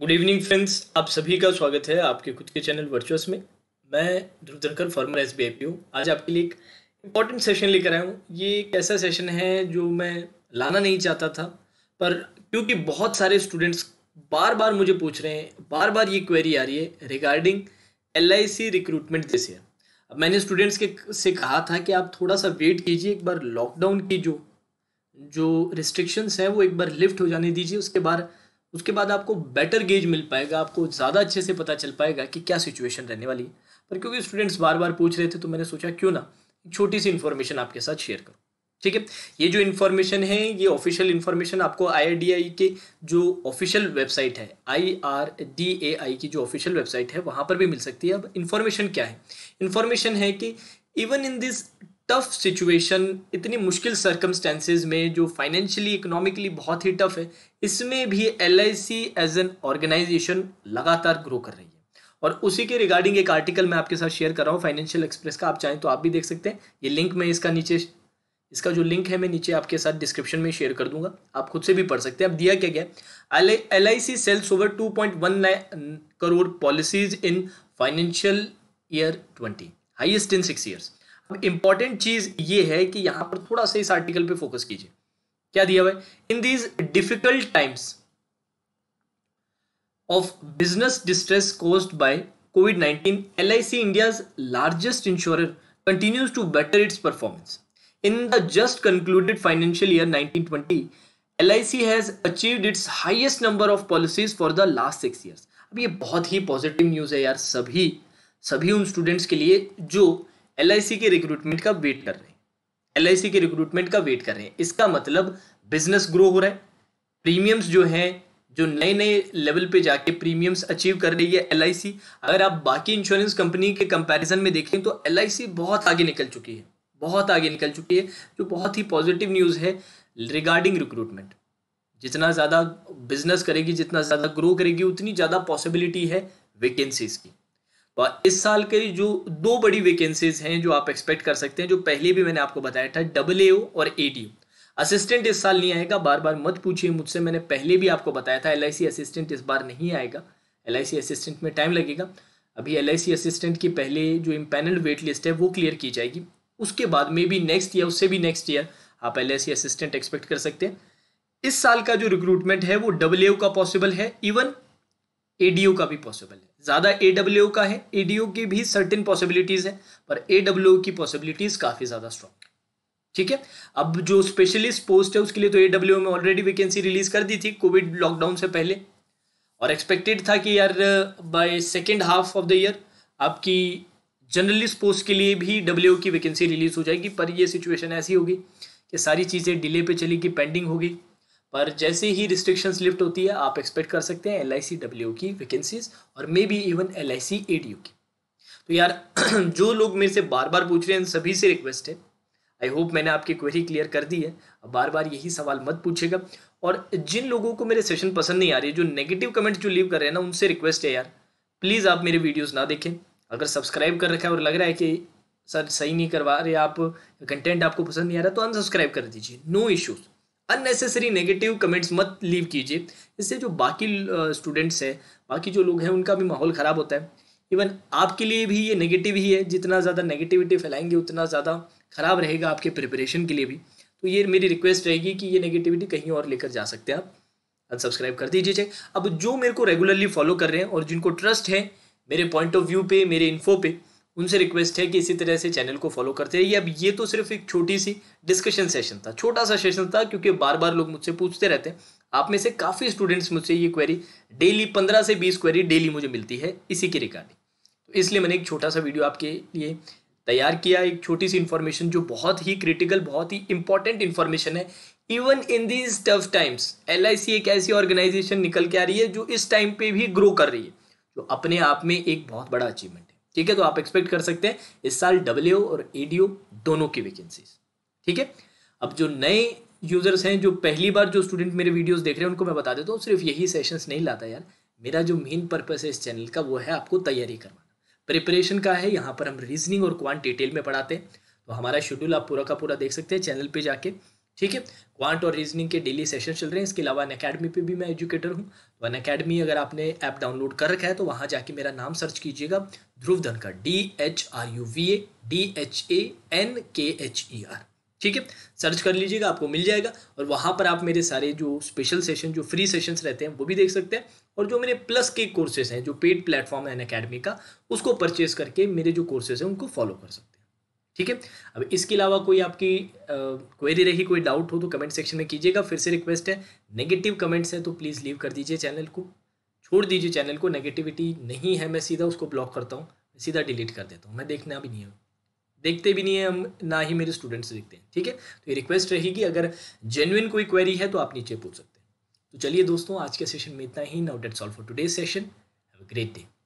Good evening friends आप सभी का स्वागत है आपके खुद के चैनल वर्चुअस में मैं ध्रुव धनकर फॉर्मर एस बी आज आपके लिए एक इम्पॉर्टेंट सेशन लेकर आया हूँ ये एक ऐसा सेशन है जो मैं लाना नहीं चाहता था पर क्योंकि बहुत सारे स्टूडेंट्स बार बार मुझे पूछ रहे हैं बार बार ये क्वेरी आ रही है regarding L I C recruitment this year अब मैंने स्टूडेंट्स के से कहा था कि आप थोड़ा सा वेट कीजिए एक बार लॉकडाउन की जो जो रिस्ट्रिक्शंस हैं वो एक बार लिफ्ट हो जाने दीजिए उसके बाद उसके बाद आपको बेटर गेज मिल पाएगा आपको ज़्यादा अच्छे से पता चल पाएगा कि क्या सिचुएशन रहने वाली है पर क्योंकि स्टूडेंट्स बार बार पूछ रहे थे तो मैंने सोचा क्यों ना छोटी सी इन्फॉर्मेशन आपके साथ शेयर करूँ ठीक है ये जो इन्फॉर्मेशन है ये ऑफिशियल इन्फॉर्मेशन आपको आई के जो ऑफिशियल वेबसाइट है आई आर डी ए आई की जो ऑफिशियल वेबसाइट है वहाँ पर भी मिल सकती है अब इन्फॉर्मेशन क्या है इन्फॉर्मेशन है कि even in this tough situation इतनी मुश्किल सर्कमस्टेंसेज में जो फाइनेंशियली इकोनॉमिकली बहुत ही टफ है इसमें भी L I C as an organisation लगातार ग्रो कर रही है और उसी के रिगार्डिंग एक आर्टिकल मैं आपके साथ शेयर कर रहा हूँ फाइनेंशियल एक्सप्रेस का आप चाहें तो आप भी देख सकते हैं ये लिंक मैं इसका नीचे इसका जो लिंक है मैं नीचे आपके साथ डिस्क्रिप्शन में शेयर कर दूंगा आप खुद से भी पढ़ सकते हैं अब दिया क्या गया L I C sales over two point one crore policies in financial year twenty highest in six years important चीज ये है कि यहां पर थोड़ा सा इस आर्टिकल पे फोकस कीजिए क्या दिया हुआ है in these difficult times of business distress caused by COVID 19 L I C India largest insurer continues to better its performance in the just concluded financial year 1920 LIC has achieved its highest number of policies for the last six years. अब ये बहुत ही positive news है यार सभी सभी उन students के लिए जो एल के रिक्रूटमेंट का वेट कर रहे हैं एल के रिक्रूटमेंट का वेट कर रहे हैं इसका मतलब बिजनेस ग्रो हो रहा है प्रीमियम्स जो हैं जो नए नए लेवल पे जाके प्रीमियम्स अचीव कर रही है एल अगर आप बाकी इंश्योरेंस कंपनी के कंपैरिजन में देखें तो एल बहुत आगे निकल चुकी है बहुत आगे निकल चुकी है जो बहुत ही पॉजिटिव न्यूज़ है रिगार्डिंग रिक्रूटमेंट जितना ज़्यादा बिजनेस करेगी जितना ज़्यादा ग्रो करेगी उतनी ज़्यादा पॉसिबिलिटी है वेकेंसीज़ की इस साल के जो दो बड़ी वैकेंसीज हैं जो आप एक्सपेक्ट कर सकते हैं जो पहले भी मैंने आपको बताया था डबल ए और ए असिस्टेंट इस साल नहीं आएगा बार बार मत पूछिए मुझसे मैंने पहले भी आपको बताया था एल असिस्टेंट इस बार नहीं आएगा एल असिस्टेंट में टाइम लगेगा अभी एल असिस्टेंट की पहले जो इम्पैनल वेट लिस्ट है वो क्लियर की जाएगी उसके बाद में भी नेक्स्ट ईयर उससे भी नेक्स्ट ईयर आप एल असिस्टेंट एक्सपेक्ट कर सकते हैं इस साल का जो रिक्रूटमेंट है वो डबल का पॉसिबल है इवन एडीओ का भी पॉसिबल है ज़्यादा ए का है एडीओ की भी सर्टेन पॉसिबिलिटीज़ है पर ए की पॉसिबिलिटीज़ काफ़ी ज़्यादा स्ट्रॉन्ग ठीक है अब जो स्पेशलिस्ट पोस्ट है उसके लिए तो ए में ऑलरेडी वैकेंसी रिलीज कर दी थी कोविड लॉकडाउन से पहले और एक्सपेक्टेड था कि यार by second half of the year आपकी जर्नलिस्ट पोस्ट के लिए भी डब्ल्यू की वैकेंसी रिलीज हो जाएगी पर ये सिचुएशन ऐसी होगी कि सारी चीज़ें डिले पे कि पेंडिंग होगी पर जैसे ही रिस्ट्रिक्शंस लिफ्ट होती है आप एक्सपेक्ट कर सकते हैं एल आई सी डब्ल्यू की वैकेंसीज और maybe even L I C A U की तो यार जो लोग मेरे से बार बार पूछ रहे हैं सभी से रिक्वेस्ट है आई होप मैंने आपकी क्वेरी क्लियर कर दी है अब बार बार यही सवाल मत पूछेगा और जिन लोगों को मेरे सेशन पसंद नहीं आ रही जो नेगेटिव कमेंट्स जो लीव कर रहे हैं ना उनसे रिक्वेस्ट है यार प्लीज़ आप मेरे वीडियोज़ ना देखें अगर सब्सक्राइब कर रखा है और लग रहा है कि सर सही नहीं करवा रहे आप कंटेंट आपको पसंद नहीं आ रहा तो अनसब्सक्राइब कर दीजिए no issues unnecessary negative comments मत लीव कीजिए इससे जो बाकी स्टूडेंट्स हैं बाकी जो लोग हैं उनका भी माहौल ख़राब होता है इवन आपके लिए भी ये नेगेटिव ही है जितना ज़्यादा नेगेटिविटी फैलाएंगे उतना ज़्यादा ख़राब रहेगा आपके प्रिपरेशन के लिए भी तो ये मेरी रिक्वेस्ट रहेगी कि ये नेगेटिविटी कहीं और लेकर जा सकते हैं आप अनसब्सक्राइब कर दीजिए चेक अब जो मेरे को रेगुलरली फॉलो कर रहे हैं और जिनको ट्रस्ट है मेरे पॉइंट ऑफ व्यू पे मेरे इन्फो पे उनसे रिक्वेस्ट है कि इसी तरह से चैनल को फॉलो करते रहिए अब ये तो सिर्फ एक छोटी सी डिस्कशन सेशन था छोटा सा सेशन था क्योंकि बार बार लोग मुझसे पूछते रहते हैं आप में से काफ़ी स्टूडेंट्स मुझसे ये क्वेरी डेली पंद्रह से बीस क्वेरी डेली मुझे मिलती है इसी के रिगार्डिंग तो इसलिए मैंने एक छोटा सा वीडियो आपके लिए तैयार किया एक छोटी सी इन्फॉर्मेशन जो बहुत ही क्रिटिकल बहुत ही इंपॉर्टेंट इन्फॉर्मेशन है even in these tough times L एक ऐसी ऑर्गेनाइजेशन निकल के आ रही है जो इस टाइम पे भी ग्रो कर रही है जो अपने आप में एक बहुत बड़ा अचीवमेंट है ठीक है तो आप एक्सपेक्ट कर सकते हैं इस साल डब्ल्यू और एडीओ दोनों की वैकेंसीज ठीक है अब जो नए यूजर्स हैं जो पहली बार जो स्टूडेंट मेरे वीडियोस देख रहे हैं उनको मैं बता देता हूँ सिर्फ यही सेशंस नहीं लाता यार मेरा जो मेन पर्पस है इस चैनल का वो है आपको तैयारी करवाना प्रिपरेशन का है यहाँ पर हम रीजनिंग और क्वांट डिटेल में पढ़ाते हैं तो हमारा शेड्यूल आप पूरा का पूरा देख सकते हैं चैनल पर जाके ठीक है क्वांट और रीजनिंग के डेली सेशन चल रहे हैं इसके अलावा अन अकेडमी पर भी मैं एजुकेटर हूँ वन तो अकेडमी अगर आपने ऐप डाउनलोड कर रखा है तो वहाँ जाके मेरा नाम सर्च कीजिएगा Dhruv Dhankar D H R U V A D H A N K H E R ठीक है सर्च कर लीजिएगा आपको मिल जाएगा और वहाँ पर आप मेरे सारे जो स्पेशल सेशन जो फ्री सेशंस रहते हैं वो भी देख सकते हैं और जो मेरे प्लस के कोर्सेज हैं जो पेड प्लेटफॉर्म है एन अकेडमी का उसको परचेज करके मेरे जो कोर्सेज हैं उनको फॉलो कर सकते हैं ठीक है अब इसके अलावा कोई आपकी क्वेरी रही कोई डाउट हो तो कमेंट सेक्शन में कीजिएगा फिर से रिक्वेस्ट है नेगेटिव कमेंट्स हैं तो प्लीज़ लीव कर दीजिए चैनल को छोड़ दीजिए चैनल को नेगेटिविटी नहीं है मैं सीधा उसको ब्लॉक करता हूँ सीधा डिलीट कर देता हूँ मैं देखना भी नहीं हूँ देखते भी नहीं है हम ना ही मेरे स्टूडेंट्स देखते हैं ठीक है तो ये रिक्वेस्ट रहेगी अगर जेन्युन कोई क्वेरी है तो आप नीचे पूछ सकते हैं तो चलिए दोस्तों आज के सेशन में इतना ही now that's all for today session have a great day